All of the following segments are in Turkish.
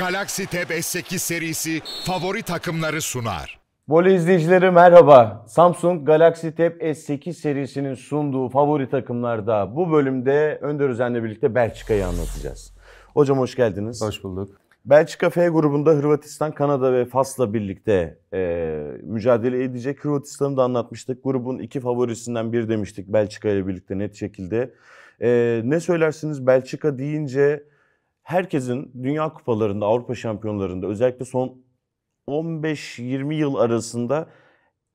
Galaxy Tab S8 serisi favori takımları sunar. Voley izleyicileri merhaba. Samsung Galaxy Tab S8 serisinin sunduğu favori takımlarda bu bölümde Önder Özen'le birlikte Belçika'yı anlatacağız. Hocam hoş geldiniz. Hoş bulduk. Belçika F grubunda Hırvatistan, Kanada ve Fas'la birlikte e, mücadele edecek. Hırvatistan'ı da anlatmıştık. Grubun iki favorisinden bir demiştik Belçika ile birlikte net şekilde. E, ne söylersiniz Belçika deyince herkesin Dünya Kupalarında, Avrupa Şampiyonlarında özellikle son 15-20 yıl arasında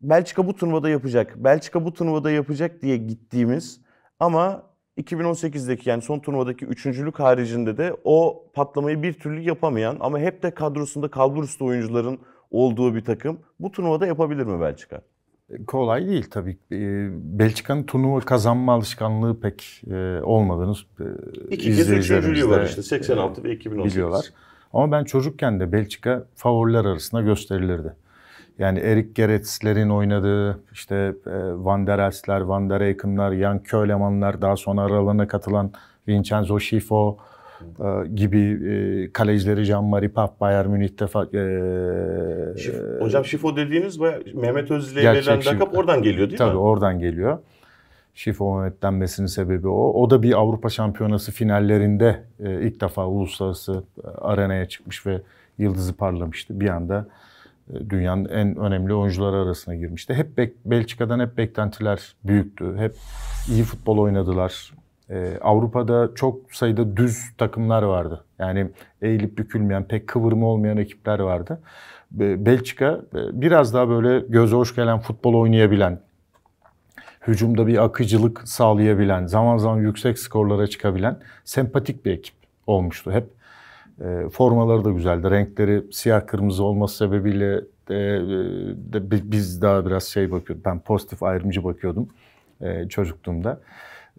Belçika bu turnuvada yapacak, Belçika bu turnuvada yapacak diye gittiğimiz ama 2018'deki yani son turnuvadaki üçüncülük haricinde de o patlamayı bir türlü yapamayan ama hep de kadrosunda kalburüstü oyuncuların olduğu bir takım bu turnuvada yapabilir mi Belçika? Kolay değil tabii. Ee, Belçika'nın turnuva kazanma alışkanlığı pek e, olmadığını e, İki kez üçüncülüğü var işte 86 e, ve 2018. Biliyorlar. Ama ben çocukken de Belçika favoriler arasında gösterilirdi. Yani Erik Gerets'lerin oynadığı, işte Van der Els'ler, Van der Eyken'lar, Jan Köleman'lar, daha sonra aralarına katılan Vincenzo Schifo, ee, gibi e, kalecileri Jean-Marie Pap Bayern Münih'te e, Şif, Hocam Şifo dediğiniz Mehmet Özle verilen lakap oradan geliyor değil tabii, mi? Tabii oradan geliyor. Şifo Mehmet denmesinin sebebi o. O da bir Avrupa Şampiyonası finallerinde e, ilk defa uluslararası e, arenaya çıkmış ve yıldızı parlamıştı. Bir anda e, dünyanın en önemli oyuncuları arasına girmişti. Hep Belçika'dan hep beklentiler büyüktü. Hep iyi futbol oynadılar e, Avrupa'da çok sayıda düz takımlar vardı. Yani eğilip bükülmeyen, pek kıvırma olmayan ekipler vardı. Belçika e, biraz daha böyle göze hoş gelen futbol oynayabilen, hücumda bir akıcılık sağlayabilen, zaman zaman yüksek skorlara çıkabilen sempatik bir ekip olmuştu hep. E, formaları da güzeldi. Renkleri siyah kırmızı olması sebebiyle e, de, biz daha biraz şey bakıyorduk. Ben pozitif ayrımcı bakıyordum e, çocukluğumda.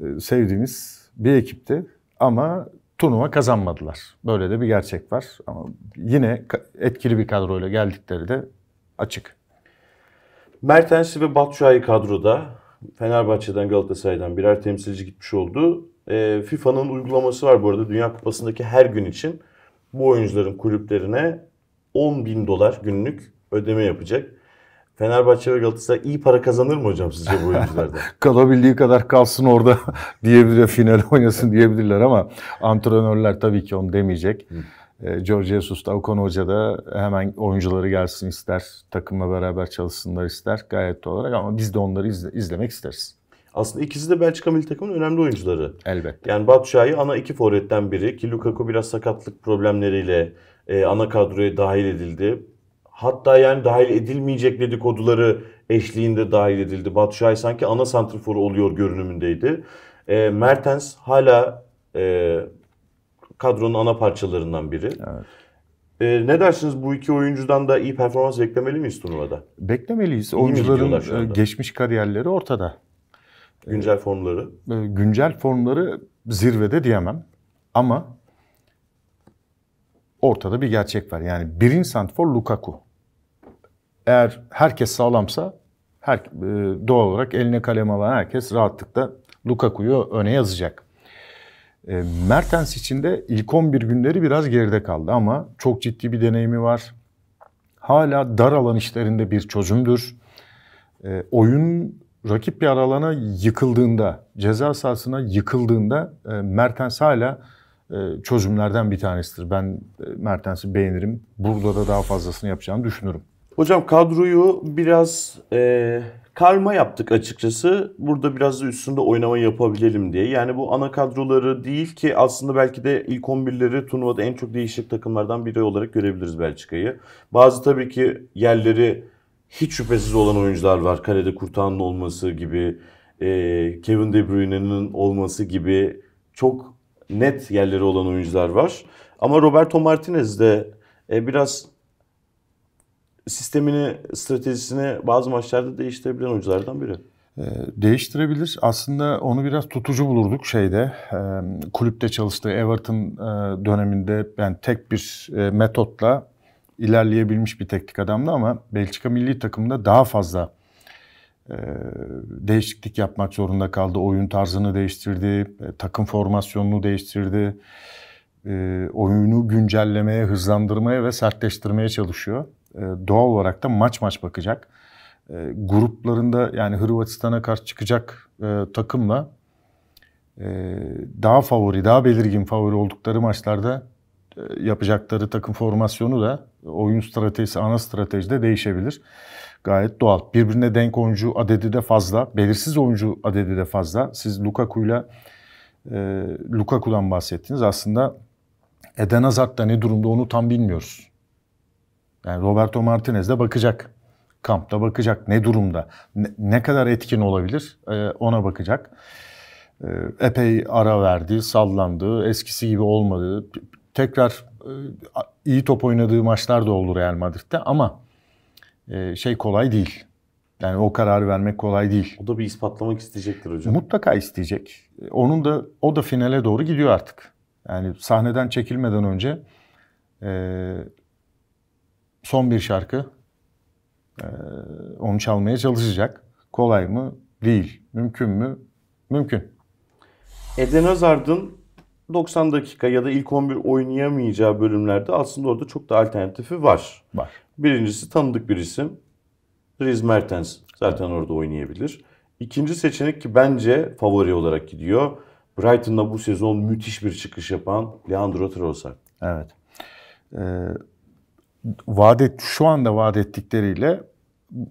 E, sevdiğimiz bir ekipti ama turnuva kazanmadılar. Böyle de bir gerçek var ama yine etkili bir kadroyla geldikleri de açık. Mertens ve Batshuayi kadroda Fenerbahçe'den Galatasaray'dan birer temsilci gitmiş oldu. E, FIFA'nın uygulaması var bu arada. Dünya Kupası'ndaki her gün için bu oyuncuların kulüplerine 10 bin dolar günlük ödeme yapacak. Fenerbahçe ve Galatasaray iyi para kazanır mı hocam sizce bu oyunculardan? Kalabildiği kadar kalsın orada diyebilir, final oynasın diyebilirler ama antrenörler tabii ki onu demeyecek. George ee, Jesus da Okan Hoca da hemen oyuncuları gelsin ister, takımla beraber çalışsınlar ister gayet doğal olarak ama biz de onları izle, izlemek isteriz. Aslında ikisi de Belçika milli takımının önemli oyuncuları. Elbette. Yani Batşay'ı ana iki forvetten biri ki Lukaku biraz sakatlık problemleriyle e, ana kadroya dahil edildi. Hatta yani dahil edilmeyecek dedikoduları eşliğinde dahil edildi. Batu Şahin sanki ana santriforu oluyor görünümündeydi. E, Mertens hala e, kadronun ana parçalarından biri. Evet. E, ne dersiniz bu iki oyuncudan da iyi performans beklemeli miyiz turnuvada? Beklemeliyiz. İyi Oyuncuların e, geçmiş kariyerleri ortada. Güncel formları? E, e, güncel formları zirvede diyemem. Ama ortada bir gerçek var. Yani birinci santifor Lukaku eğer herkes sağlamsa her, e, doğal olarak eline kalem alan herkes rahatlıkla Lukaku'yu öne yazacak. E, Mertens için de ilk 11 günleri biraz geride kaldı ama çok ciddi bir deneyimi var. Hala dar alan işlerinde bir çözümdür. E, oyun rakip bir alana yıkıldığında, ceza sahasına yıkıldığında Mertens hala çözümlerden bir tanesidir. Ben Mertens'i beğenirim. Burada da daha fazlasını yapacağını düşünürüm. Hocam kadroyu biraz e, karma yaptık açıkçası. Burada biraz da üstünde oynama yapabilirim diye. Yani bu ana kadroları değil ki aslında belki de ilk 11'leri turnuvada en çok değişik takımlardan biri olarak görebiliriz Belçika'yı. Bazı tabii ki yerleri hiç şüphesiz olan oyuncular var. Kalede Kurtan'ın olması gibi, e, Kevin De Bruyne'nin olması gibi çok net yerleri olan oyuncular var. Ama Roberto Martinez de e, biraz sistemini, stratejisini bazı maçlarda değiştirebilen oyunculardan biri. Ee, değiştirebilir. Aslında onu biraz tutucu bulurduk şeyde. E, kulüpte çalıştığı Everton e, döneminde ben yani tek bir e, metotla ilerleyebilmiş bir teknik adamdı ama Belçika milli takımında daha fazla değişiklik yapmak zorunda kaldı. Oyun tarzını değiştirdi, takım formasyonunu değiştirdi. Oyunu güncellemeye, hızlandırmaya ve sertleştirmeye çalışıyor. Ee, doğal olarak da maç maç bakacak. Ee, gruplarında yani Hırvatistan'a karşı çıkacak e, takımla e, daha favori, daha belirgin favori oldukları maçlarda e, yapacakları takım formasyonu da oyun stratejisi, ana strateji de değişebilir. Gayet doğal. Birbirine denk oyuncu adedi de fazla. Belirsiz oyuncu adedi de fazla. Siz Lukaku'yla e, Lukaku'dan bahsettiniz. Aslında Eden Hazard da ne durumda onu tam bilmiyoruz. Yani Roberto Martinez de bakacak. Kampta bakacak. Ne durumda? Ne, ne kadar etkin olabilir? Ee, ona bakacak. Ee, epey ara verdi, sallandı. Eskisi gibi olmadı. Tekrar e, iyi top oynadığı maçlar da olur Real Madrid'de ama e, şey kolay değil. Yani o kararı vermek kolay değil. O da bir ispatlamak isteyecektir hocam. Mutlaka isteyecek. Onun da o da finale doğru gidiyor artık. Yani sahneden çekilmeden önce e, son bir şarkı. Ee, onu çalmaya çalışacak. Kolay mı? Değil. Mümkün mü? Mümkün. Eden Hazard'ın 90 dakika ya da ilk 11 oynayamayacağı bölümlerde aslında orada çok da alternatifi var. Var. Birincisi tanıdık bir isim. Dries Mertens zaten orada oynayabilir. İkinci seçenek ki bence favori olarak gidiyor. Brighton'da bu sezon müthiş bir çıkış yapan Leandro Trossard. Evet. Ee, vadet şu anda vaat ettikleriyle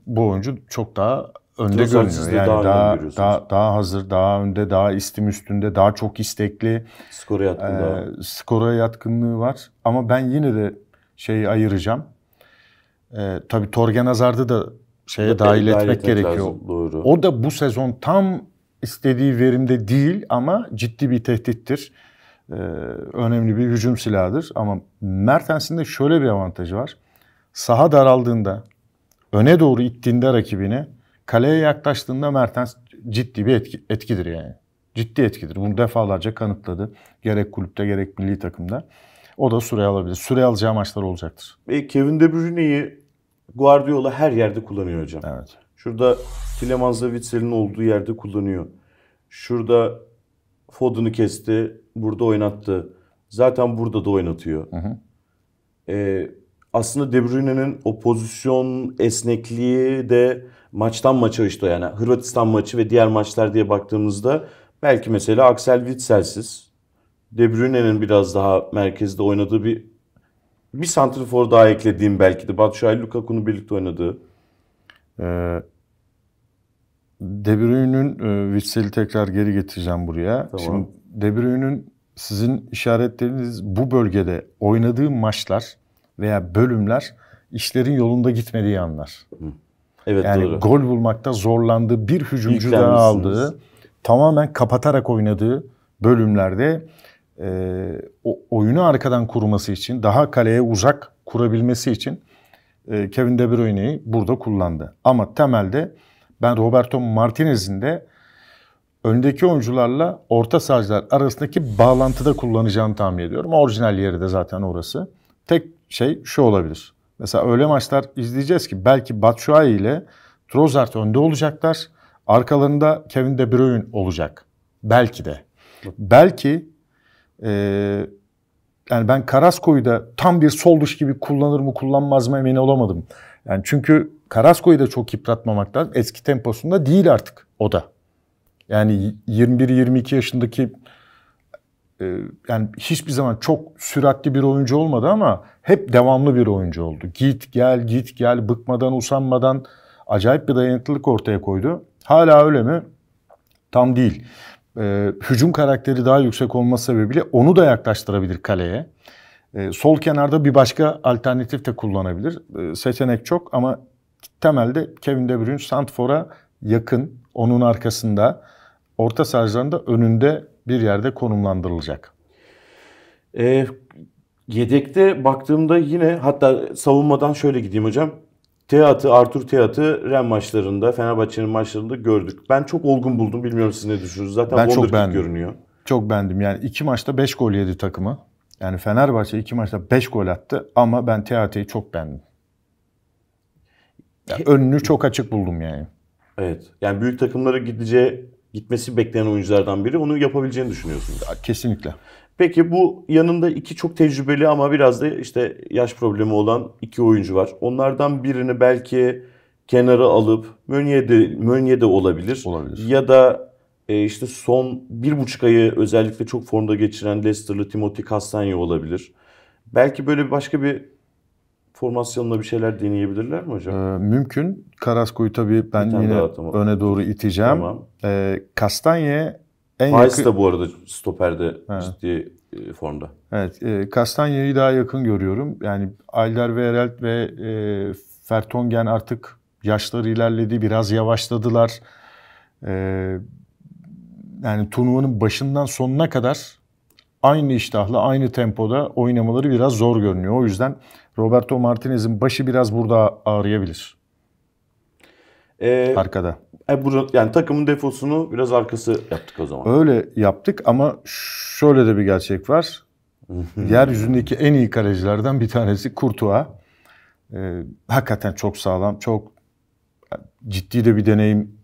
bu oyuncu çok daha önde Trezor görünüyor. Yani daha daha, daha daha hazır, daha önde, daha istim üstünde, daha çok istekli. Skora yatkınlığı. E, skora yatkınlığı var. Ama ben yine de şey ayıracağım. E, tabii Torgen Hazard'ı da şeye da dahil, dahil etmek, etmek gerekiyor. Lazım, doğru. O da bu sezon tam istediği verimde değil ama ciddi bir tehdittir. Ee, önemli bir hücum silahıdır. Ama Mertens'in de şöyle bir avantajı var. Saha daraldığında, öne doğru ittiğinde rakibini, kaleye yaklaştığında Mertens ciddi bir etki, etkidir yani. Ciddi etkidir. Bunu defalarca kanıtladı. Gerek kulüpte gerek milli takımda. O da süre alabilir. Süre alacağı maçlar olacaktır. E, Kevin De Bruyne'yi Guardiola her yerde kullanıyor hocam. Evet. Şurada Tilemans Zavitzel'in olduğu yerde kullanıyor. Şurada Foden'ı kesti. Burada oynattı. Zaten burada da oynatıyor. Hı hı. Ee, aslında De Bruyne'nin o pozisyon esnekliği de maçtan maça işte yani Hırvatistan maçı ve diğer maçlar diye baktığımızda belki mesela Axel Witsel'siz De Bruyne'nin biraz daha merkezde oynadığı bir bir santrifor daha eklediğim belki de Batshuayi Lukaku'nun birlikte oynadığı. Ee, de Bruyne'ün e, tekrar geri getireceğim buraya. Tamam. Şimdi De Bruyne'ün sizin işaretleriniz bu bölgede oynadığı maçlar veya bölümler işlerin yolunda gitmediği anlar. Hı. Evet yani doğru. gol bulmakta zorlandığı bir hücumcu daha aldığı tamamen kapatarak oynadığı bölümlerde e, o, oyunu arkadan kurması için daha kaleye uzak kurabilmesi için e, Kevin De Bruyne'yi burada kullandı. Ama temelde ben Roberto Martinez'in de öndeki oyuncularla orta sahacılar arasındaki bağlantıda kullanacağını tahmin ediyorum. Orijinal yeri de zaten orası. Tek şey şu olabilir. Mesela öyle maçlar izleyeceğiz ki belki Batshuayi ile Trossard önde olacaklar. Arkalarında Kevin De Bruyne olacak. Belki de. Belki e, yani ben Karasko'yu da tam bir sol dış gibi kullanır mı kullanmaz mı emin olamadım. Yani çünkü Carrasco'yu da çok yıpratmamak lazım. Eski temposunda değil artık o da. Yani 21-22 yaşındaki e, yani hiçbir zaman çok süratli bir oyuncu olmadı ama hep devamlı bir oyuncu oldu. Git gel git gel bıkmadan usanmadan acayip bir dayanıklılık ortaya koydu. Hala öyle mi? Tam değil. Ee, hücum karakteri daha yüksek olması sebebiyle onu da yaklaştırabilir kaleye. Ee, sol kenarda bir başka alternatif de kullanabilir. Ee, seçenek çok ama temelde Kevin De Bruyne Santfor'a yakın, onun arkasında, orta sahalarında önünde bir yerde konumlandırılacak. E, yedekte baktığımda yine hatta savunmadan şöyle gideyim hocam. Teatı, Arthur Teatı Ren maçlarında, Fenerbahçe'nin maçlarında gördük. Ben çok olgun buldum. Bilmiyorum siz ne düşünüyorsunuz. Zaten ben çok beğendim. görünüyor. Çok beğendim. Yani iki maçta beş gol yedi takımı. Yani Fenerbahçe iki maçta beş gol attı ama ben Teati'yi çok beğendim. Yani önünü çok açık buldum yani. Evet. Yani büyük takımlara gideceği gitmesi beklenen oyunculardan biri. Onu yapabileceğini düşünüyorsunuz. Kesinlikle. Peki bu yanında iki çok tecrübeli ama biraz da işte yaş problemi olan iki oyuncu var. Onlardan birini belki kenara alıp Mönye'de, Mönye'de olabilir. Olabilir. Ya da e, işte son bir buçuk ayı özellikle çok formda geçiren Leicester'lı Timothy Castagne olabilir. Belki böyle başka bir formasyonla bir şeyler deneyebilirler mi hocam? Ee, mümkün. Karasku'yu tabii ben yine öne doğru iteceğim. Tamam. Ee, Kastanye en Faiz yakın... de bu arada stoperde He. ciddi e, formda. Evet. E, Kastanya'yı daha yakın görüyorum. Yani Alder Verelt ve e, Fertongen artık yaşları ilerledi. Biraz yavaşladılar. E, yani turnuvanın başından sonuna kadar aynı iştahla, aynı tempoda oynamaları biraz zor görünüyor. O yüzden Roberto Martinez'in başı biraz burada ağrıyabilir. Ee, Arkada. E, yani takımın defosunu biraz arkası yaptık o zaman. Öyle yaptık ama şöyle de bir gerçek var. Yeryüzündeki en iyi kalecilerden bir tanesi Kurtuğa. Ee, hakikaten çok sağlam, çok ciddi de bir deneyim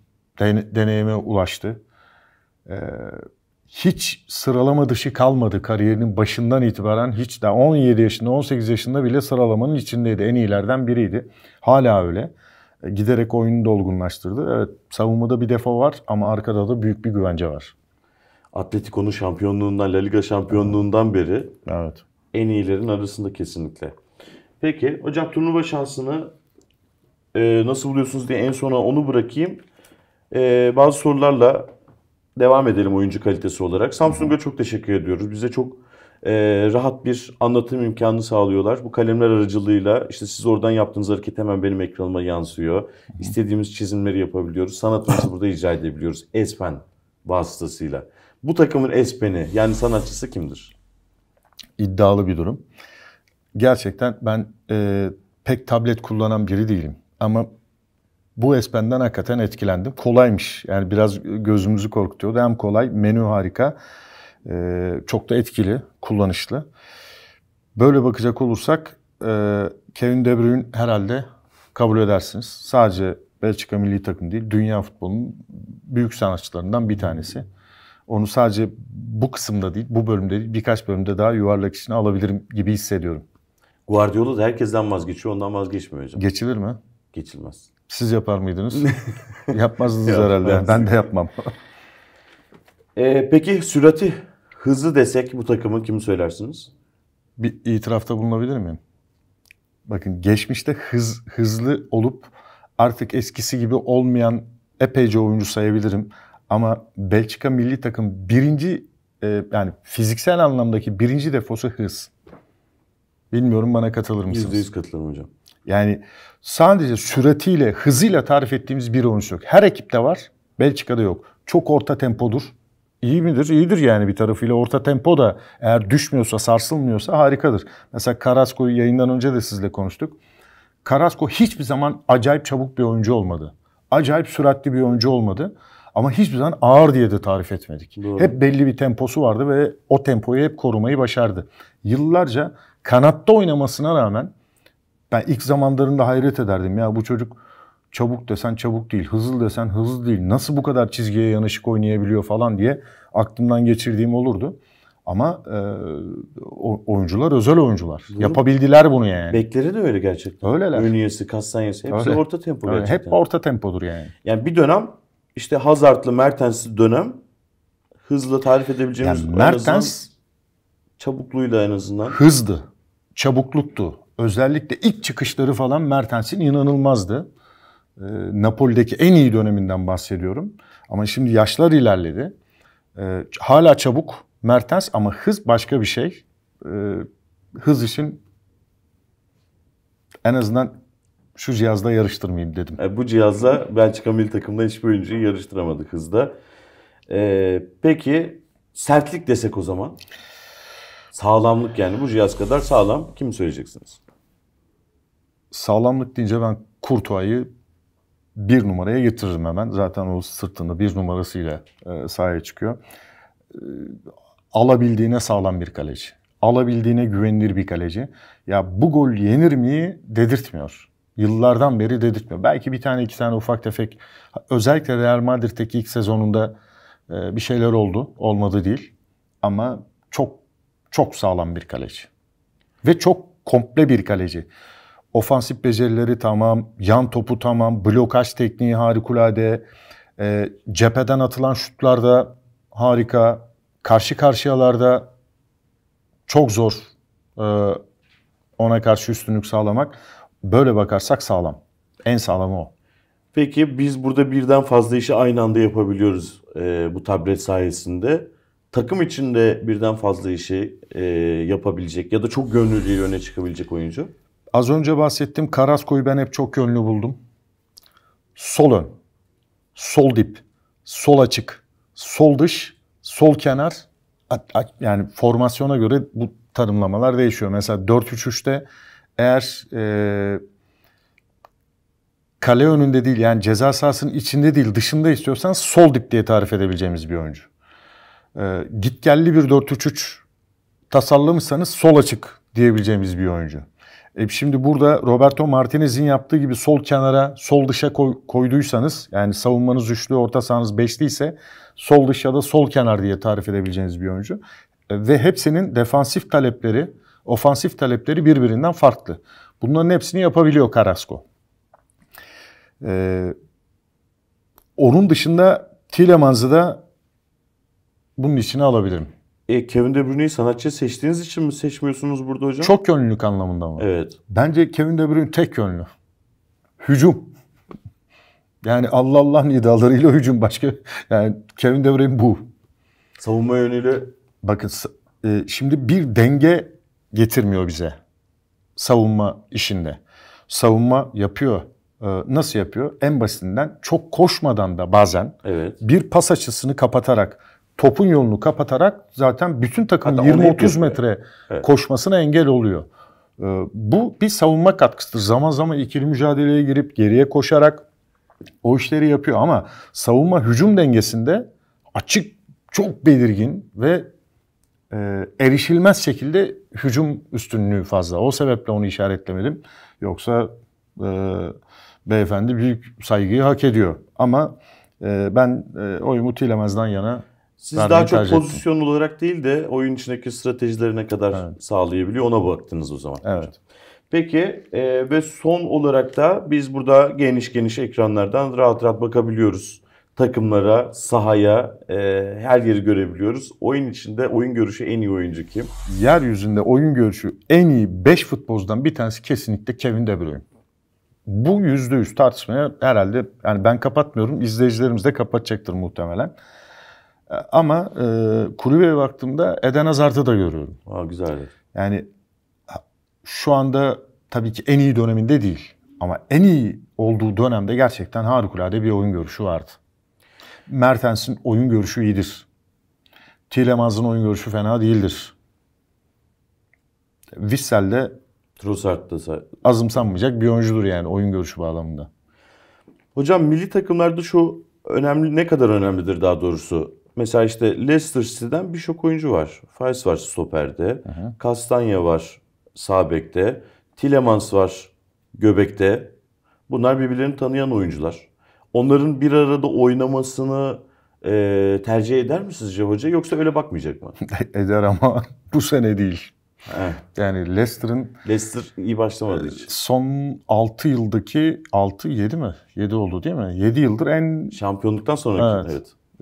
deneyime ulaştı. Ee, hiç sıralama dışı kalmadı kariyerinin başından itibaren. Hiç de 17 yaşında 18 yaşında bile sıralamanın içindeydi. En iyilerden biriydi. Hala öyle. E, giderek oyunu dolgunlaştırdı. Evet savunmada bir defa var ama arkada da büyük bir güvence var. Atletico'nun şampiyonluğundan, La Liga şampiyonluğundan beri evet. en iyilerin arasında kesinlikle. Peki hocam turnuva şansını e, nasıl buluyorsunuz diye en sona onu bırakayım. E, bazı sorularla devam edelim oyuncu kalitesi olarak. Samsung'a çok teşekkür ediyoruz. Bize çok e, rahat bir anlatım imkanı sağlıyorlar. Bu kalemler aracılığıyla işte siz oradan yaptığınız hareket hemen benim ekranıma yansıyor. İstediğimiz çizimleri yapabiliyoruz. Sanatımızı burada icra edebiliyoruz. Espen vasıtasıyla. Bu takımın espeni yani sanatçısı kimdir? İddialı bir durum. Gerçekten ben e, pek tablet kullanan biri değilim. Ama bu esbenden hakikaten etkilendim. Kolaymış. Yani biraz gözümüzü korkutuyordu. Hem kolay, menü harika. E, çok da etkili, kullanışlı. Böyle bakacak olursak e, Kevin De Bruyne herhalde kabul edersiniz. Sadece Belçika milli takım değil, dünya futbolunun büyük sanatçılarından bir tanesi. Onu sadece bu kısımda değil, bu bölümde değil, birkaç bölümde daha yuvarlak içine alabilirim gibi hissediyorum. Guardiola da herkesten vazgeçiyor, ondan vazgeçmiyor hocam. Geçilir mi? Geçilmez. Siz yapar mıydınız? Yapmazdınız herhalde. Yani ben de yapmam. ee, peki sürati, hızlı desek bu takımı kimi söylersiniz? Bir itirafta bulunabilir miyim? Bakın geçmişte hız, hızlı olup artık eskisi gibi olmayan epeyce oyuncu sayabilirim. Ama Belçika milli takım birinci e, yani fiziksel anlamdaki birinci defosu hız. Bilmiyorum bana katılır mısınız? %100 katılırım hocam. Yani sadece süratiyle, hızıyla tarif ettiğimiz bir oyuncu yok. Her ekipte var, Belçika'da yok. Çok orta tempodur. İyi midir? İyidir yani bir tarafıyla. Orta tempo da eğer düşmüyorsa, sarsılmıyorsa harikadır. Mesela Carrasco'yu yayından önce de sizle konuştuk. Carrasco hiçbir zaman acayip çabuk bir oyuncu olmadı. Acayip süratli bir oyuncu olmadı. Ama hiçbir zaman ağır diye de tarif etmedik. Doğru. Hep belli bir temposu vardı ve o tempoyu hep korumayı başardı. Yıllarca kanatta oynamasına rağmen ben ilk zamanlarında hayret ederdim ya bu çocuk çabuk desen çabuk değil, hızlı desen hızlı değil. Nasıl bu kadar çizgiye yanaşık oynayabiliyor falan diye aklımdan geçirdiğim olurdu. Ama e, oyuncular özel oyuncular. Doğru. Yapabildiler bunu yani. Bekleri de öyle gerçekten. Öyleler. Önyesi, Kastanyası hepsi öyle. orta tempo öyle. gerçekten. Hep orta tempodur yani. Yani bir dönem işte Hazard'lı Mertens'li dönem hızlı tarif edebileceğimiz yani Mertens çabukluğuyla en azından. Hızdı. Çabukluktu özellikle ilk çıkışları falan Mertens'in inanılmazdı. E, Napoli'deki en iyi döneminden bahsediyorum. Ama şimdi yaşlar ilerledi. E, hala çabuk Mertens ama hız başka bir şey. E, hız için en azından şu cihazla yarıştırmayayım dedim. E, bu cihazla Belçika milli takımda hiçbir oyuncuyu yarıştıramadık hızda. E, peki sertlik desek o zaman? Sağlamlık yani bu cihaz kadar sağlam. Kim söyleyeceksiniz? Sağlamlık deyince ben Kurtuay'ı bir numaraya getiririm hemen. Zaten o sırtında bir numarasıyla e, sahaya çıkıyor. E, alabildiğine sağlam bir kaleci. Alabildiğine güvenilir bir kaleci. Ya bu gol yenir mi dedirtmiyor. Yıllardan beri dedirtmiyor. Belki bir tane iki tane ufak tefek özellikle Real Madrid'deki ilk sezonunda e, bir şeyler oldu. Olmadı değil. Ama çok çok sağlam bir kaleci. Ve çok komple bir kaleci. Ofansif becerileri tamam, yan topu tamam, blokaj tekniği harikulade, e, cepheden atılan şutlarda harika, karşı karşıyalarda çok zor e, ona karşı üstünlük sağlamak. Böyle bakarsak sağlam. En sağlamı o. Peki biz burada birden fazla işi aynı anda yapabiliyoruz e, bu tablet sayesinde takım içinde birden fazla işi e, yapabilecek ya da çok gönüllüyle öne çıkabilecek oyuncu. Az önce bahsettiğim Karasko'yu ben hep çok gönlü buldum. Sol ön, sol dip, sol açık, sol dış, sol kenar. Yani formasyona göre bu tanımlamalar değişiyor. Mesela 4-3-3'te eğer e, kale önünde değil yani ceza sahasının içinde değil dışında istiyorsan sol dip diye tarif edebileceğimiz bir oyuncu e, ee, gitgelli bir 4-3-3 tasarlamışsanız sol açık diyebileceğimiz bir oyuncu. E şimdi burada Roberto Martinez'in yaptığı gibi sol kenara, sol dışa koy, koyduysanız yani savunmanız üçlü, orta sahanız beşli ise sol dışa da sol kenar diye tarif edebileceğiniz bir oyuncu. E, ve hepsinin defansif talepleri, ofansif talepleri birbirinden farklı. Bunların hepsini yapabiliyor Carrasco. E, onun dışında Tielemans'ı da bunun içine alabilirim. E, Kevin De Bruyne'yi sanatçı seçtiğiniz için mi seçmiyorsunuz burada hocam? Çok yönlülük anlamında mı? Evet. Bence Kevin De Bruyne tek yönlü. Hücum. Yani Allah Allah iddialarıyla hücum başka. Yani Kevin De Bruyne bu. Savunma yönüyle. Bakın e, şimdi bir denge getirmiyor bize savunma işinde. Savunma yapıyor. E, nasıl yapıyor? En basitinden çok koşmadan da bazen evet. bir pas açısını kapatarak topun yolunu kapatarak zaten bütün takım 20-30 metre evet. koşmasına engel oluyor. Ee, bu bir savunma katkısıdır. Zaman zaman ikili mücadeleye girip geriye koşarak o işleri yapıyor ama savunma hücum dengesinde açık, çok belirgin ve e, erişilmez şekilde hücum üstünlüğü fazla. O sebeple onu işaretlemedim. Yoksa e, beyefendi büyük saygıyı hak ediyor. Ama e, ben e, oyumu Tilemez'den yana siz Vermeyi daha çok pozisyon ettim. olarak değil de oyun içindeki stratejilerine kadar evet. sağlayabiliyor. Ona baktınız o zaman. Evet. Peki e, ve son olarak da biz burada geniş geniş ekranlardan rahat rahat bakabiliyoruz. Takımlara, sahaya, e, her yeri görebiliyoruz. Oyun içinde oyun görüşü en iyi oyuncu kim? Yeryüzünde oyun görüşü en iyi 5 futbolcudan bir tanesi kesinlikle Kevin De Bruyne. Bu %100 tartışmaya herhalde yani ben kapatmıyorum. izleyicilerimiz de kapatacaktır muhtemelen. Ama e, kulübeye baktığımda Eden Hazard'ı da görüyorum. Aa, güzel. Yani şu anda tabii ki en iyi döneminde değil. Ama en iyi olduğu dönemde gerçekten harikulade bir oyun görüşü vardı. Mertens'in oyun görüşü iyidir. Tielemaz'ın oyun görüşü fena değildir. Vissel de Trossard azımsanmayacak bir oyuncudur yani oyun görüşü bağlamında. Hocam milli takımlarda şu önemli ne kadar önemlidir daha doğrusu mesela işte Leicester City'den birçok oyuncu var. Faiz var stoperde. Kastanya var sağ bekte. Tilemans var göbekte. Bunlar birbirlerini tanıyan oyuncular. Onların bir arada oynamasını e, tercih eder mi sizce hoca yoksa öyle bakmayacak mı? eder ama bu sene değil. Heh. Yani Leicester'ın Leicester iyi başlamadı hiç. Son 6 yıldaki 6 7 mi? 7 oldu değil mi? 7 yıldır en şampiyonluktan sonraki evet. evet. 7-8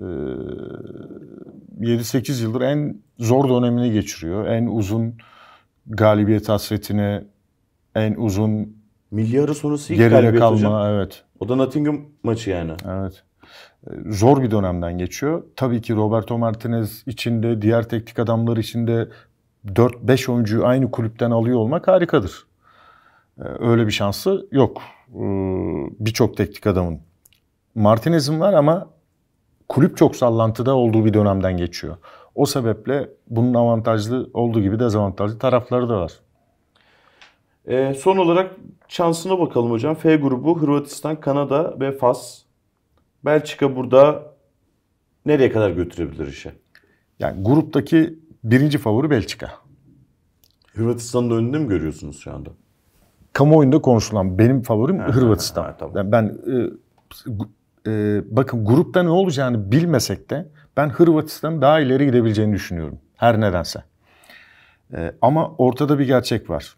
ee, yıldır en zor dönemini geçiriyor. En uzun galibiyet hasretine, en uzun milyarı sonrası ilk geride kalma. Hocam. Evet. O da Nottingham maçı yani. Evet. Ee, zor bir dönemden geçiyor. Tabii ki Roberto Martinez içinde, diğer teknik adamlar içinde 4-5 oyuncuyu aynı kulüpten alıyor olmak harikadır. Ee, öyle bir şansı yok birçok teknik adamın. Martinez'in var ama kulüp çok sallantıda olduğu bir dönemden geçiyor. O sebeple bunun avantajlı olduğu gibi dezavantajlı tarafları da var. E, son olarak şansına bakalım hocam. F grubu Hırvatistan, Kanada ve Fas. Belçika burada nereye kadar götürebilir işe? Yani gruptaki birinci favori Belçika. Hırvatistan'ın önünde mi görüyorsunuz şu anda? Kamuoyunda konuşulan benim favorim ha, Hırvatistan. Ha, ha, tamam. yani ben e, e, bakın grupta ne olacağını bilmesek de ben Hırvatistan daha ileri gidebileceğini düşünüyorum. Her nedense. E, ama ortada bir gerçek var.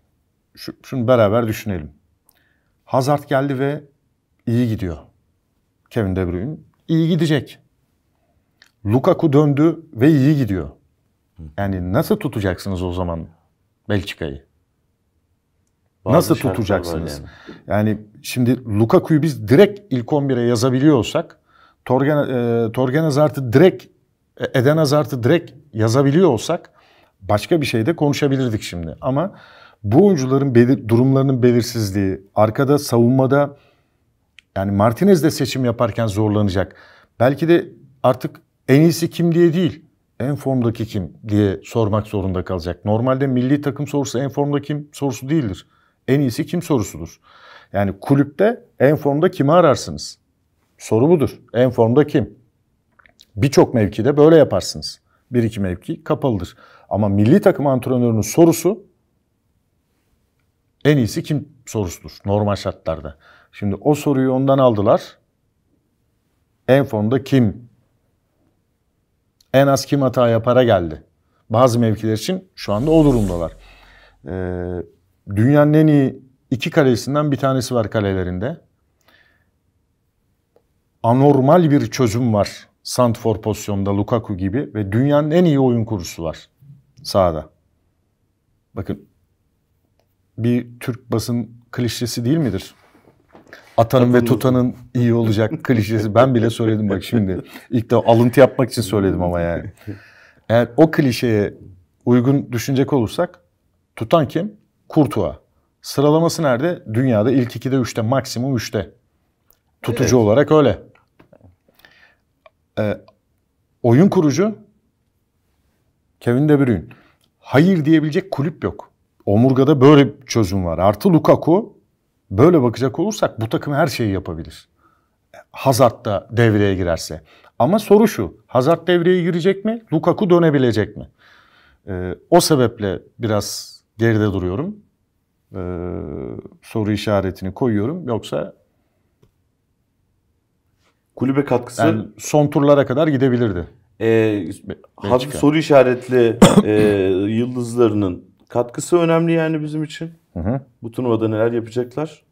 Şu, şunu beraber düşünelim. Hazard geldi ve iyi gidiyor. Kevin De Bruyne iyi gidecek. Lukaku döndü ve iyi gidiyor. Yani nasıl tutacaksınız o zaman Belçika'yı? Bazı Nasıl tutacaksınız? Yani. yani şimdi Lukaku'yu biz direkt ilk 11'e yazabiliyorsak Torgen, e, Torgen Azart'ı direkt e, Eden Hazard'ı direkt yazabiliyor olsak başka bir şey de konuşabilirdik şimdi. Ama bu oyuncuların belir, durumlarının belirsizliği, arkada savunmada yani Martinez de seçim yaparken zorlanacak. Belki de artık en iyisi kim diye değil, en formdaki kim diye sormak zorunda kalacak. Normalde milli takım sorusu en formda kim sorusu değildir en iyisi kim sorusudur. Yani kulüpte en formda kimi ararsınız? Soru budur. En formda kim? Birçok mevkide böyle yaparsınız. Bir iki mevki kapalıdır. Ama milli takım antrenörünün sorusu en iyisi kim sorusudur normal şartlarda. Şimdi o soruyu ondan aldılar. En formda kim? En az kim hata yapara geldi. Bazı mevkiler için şu anda o durumdalar. Ee, dünyanın en iyi iki kalesinden bir tanesi var kalelerinde. Anormal bir çözüm var. Santfor pozisyonda Lukaku gibi ve dünyanın en iyi oyun kurusu var sahada. Bakın bir Türk basın klişesi değil midir? Atanın ve tutanın iyi olacak klişesi. Ben bile söyledim bak şimdi. İlk de alıntı yapmak için söyledim ama yani. Eğer o klişeye uygun düşünecek olursak tutan kim? Kurtuğa. Sıralaması nerede? Dünyada ilk 2'de 3'te maksimum 3'te. Tutucu evet. olarak öyle. Ee, oyun kurucu Kevin De Bruyne. Hayır diyebilecek kulüp yok. Omurgada böyle bir çözüm var. Artı Lukaku böyle bakacak olursak bu takım her şeyi yapabilir. Hazard da devreye girerse. Ama soru şu. Hazard devreye girecek mi? Lukaku dönebilecek mi? Ee, o sebeple biraz geride duruyorum. Ee, soru işaretini koyuyorum. Yoksa Kulübe katkısı yani son turlara kadar gidebilirdi. Ee, e, hafif soru işaretli e, yıldızlarının katkısı önemli yani bizim için. Hı hı. Bu turnuvada neler yapacaklar.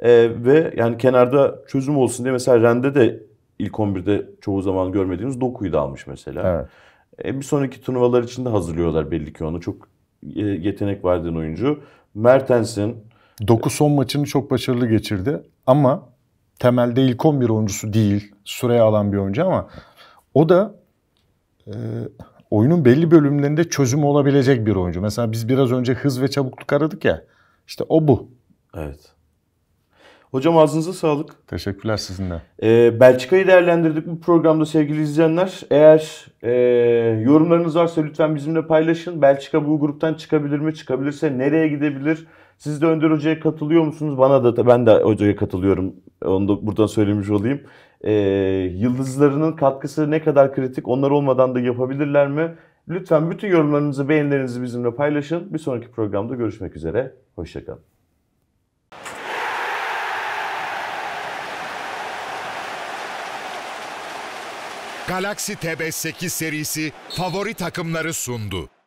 E, ve yani kenarda çözüm olsun diye mesela Rende de ilk 11'de çoğu zaman görmediğimiz Doku'yu da almış mesela. Evet. E, bir sonraki turnuvalar için de hazırlıyorlar belli ki onu. Çok e, yetenek verdiğin oyuncu. Mertens'in... Doku son maçını çok başarılı geçirdi ama temelde ilk 11 oyuncusu değil. Süreye alan bir oyuncu ama o da e, oyunun belli bölümlerinde çözüm olabilecek bir oyuncu. Mesela biz biraz önce hız ve çabukluk aradık ya. İşte o bu. Evet. Hocam ağzınıza sağlık. Teşekkürler sizin de. Ee, Belçika'yı değerlendirdik bu programda sevgili izleyenler. Eğer e, yorumlarınız varsa lütfen bizimle paylaşın. Belçika bu gruptan çıkabilir mi? Çıkabilirse nereye gidebilir? Siz de Önder Hoca'ya katılıyor musunuz? Bana da ben de hocaya katılıyorum. Onu da buradan söylemiş olayım. Ee, yıldızlarının katkısı ne kadar kritik? Onlar olmadan da yapabilirler mi? Lütfen bütün yorumlarınızı, beğenilerinizi bizimle paylaşın. Bir sonraki programda görüşmek üzere. Hoşçakalın. Galaxy TB8 serisi favori takımları sundu.